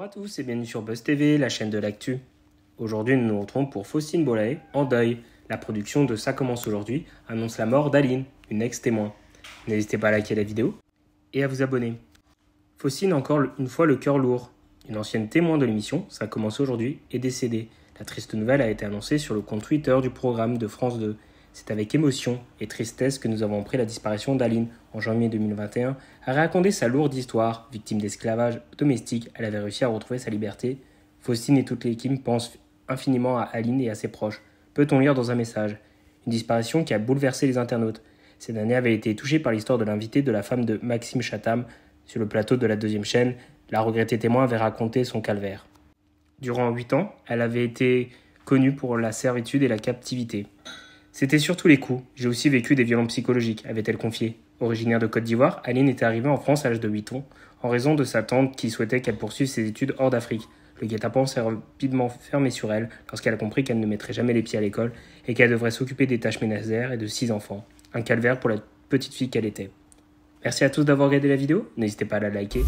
Bonjour à tous et bienvenue sur Buzz TV, la chaîne de l'actu. Aujourd'hui, nous nous retrouvons pour Faustine Bollet en deuil. La production de Ça commence aujourd'hui annonce la mort d'Aline, une ex-témoin. N'hésitez pas à liker la vidéo et à vous abonner. Faucine encore une fois le cœur lourd. Une ancienne témoin de l'émission, Ça commence aujourd'hui, est décédée. La triste nouvelle a été annoncée sur le compte Twitter du programme de France 2. C'est avec émotion et tristesse que nous avons pris la disparition d'Aline en janvier 2021, a raconté sa lourde histoire. Victime d'esclavage domestique, elle avait réussi à retrouver sa liberté. Faustine et toute l'équipe pensent infiniment à Aline et à ses proches. Peut-on lire dans un message Une disparition qui a bouleversé les internautes. Ces derniers avaient été touchés par l'histoire de l'invité de la femme de Maxime Chatham. Sur le plateau de la deuxième chaîne, la regrettée témoin avait raconté son calvaire. Durant huit ans, elle avait été connue pour la servitude et la captivité. C'était surtout les coups. J'ai aussi vécu des violences psychologiques, avait-elle confié. Originaire de Côte d'Ivoire, Aline était arrivée en France à l'âge de 8 ans, en raison de sa tante qui souhaitait qu'elle poursuive ses études hors d'Afrique. Le guet-apens s'est rapidement fermé sur elle lorsqu'elle a compris qu'elle ne mettrait jamais les pieds à l'école et qu'elle devrait s'occuper des tâches ménagères et de six enfants. Un calvaire pour la petite fille qu'elle était. Merci à tous d'avoir regardé la vidéo, n'hésitez pas à la liker.